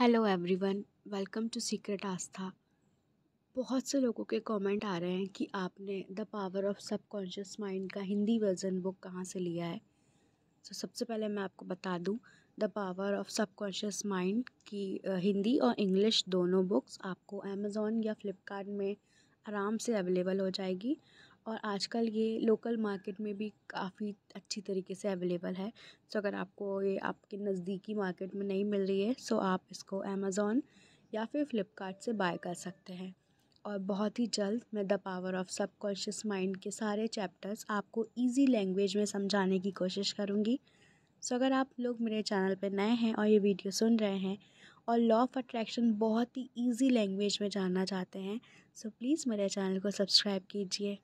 hello everyone welcome to secret Aastha बहुत से लोगों के कमेंट आ रहे हैं कि आपने the power of subconscious mind का हिंदी वर्जन बुक कहाँ से लिया है सो so, सबसे पहले मैं आपको बता दूं the power of subconscious mind की हिंदी और इंग्लिश दोनों बुक्स आपको अमेज़ोन या फ्लिपकार्ट में आराम से अवेलेबल हो जाएगी और आजकल ये लोकल मार्केट में भी काफ़ी अच्छी तरीके से अवेलेबल है सो अगर आपको ये आपके नज़दीकी मार्केट में नहीं मिल रही है सो आप इसको अमेज़ोन या फिर फ्लिपकार्ट से बाय कर सकते हैं और बहुत ही जल्द मैं the power of subconscious mind के सारे चैप्टर्स आपको ईजी लैंग्वेज में समझाने की कोशिश करूँगी सो अगर आप लोग मेरे चैनल पर नए हैं और ये वीडियो सुन रहे हैं और लॉ ऑफ अट्रैक्शन बहुत ही ईजी लैंग्वेज में जानना चाहते हैं सो so, प्लीज़ मेरे चैनल को सब्सक्राइब कीजिए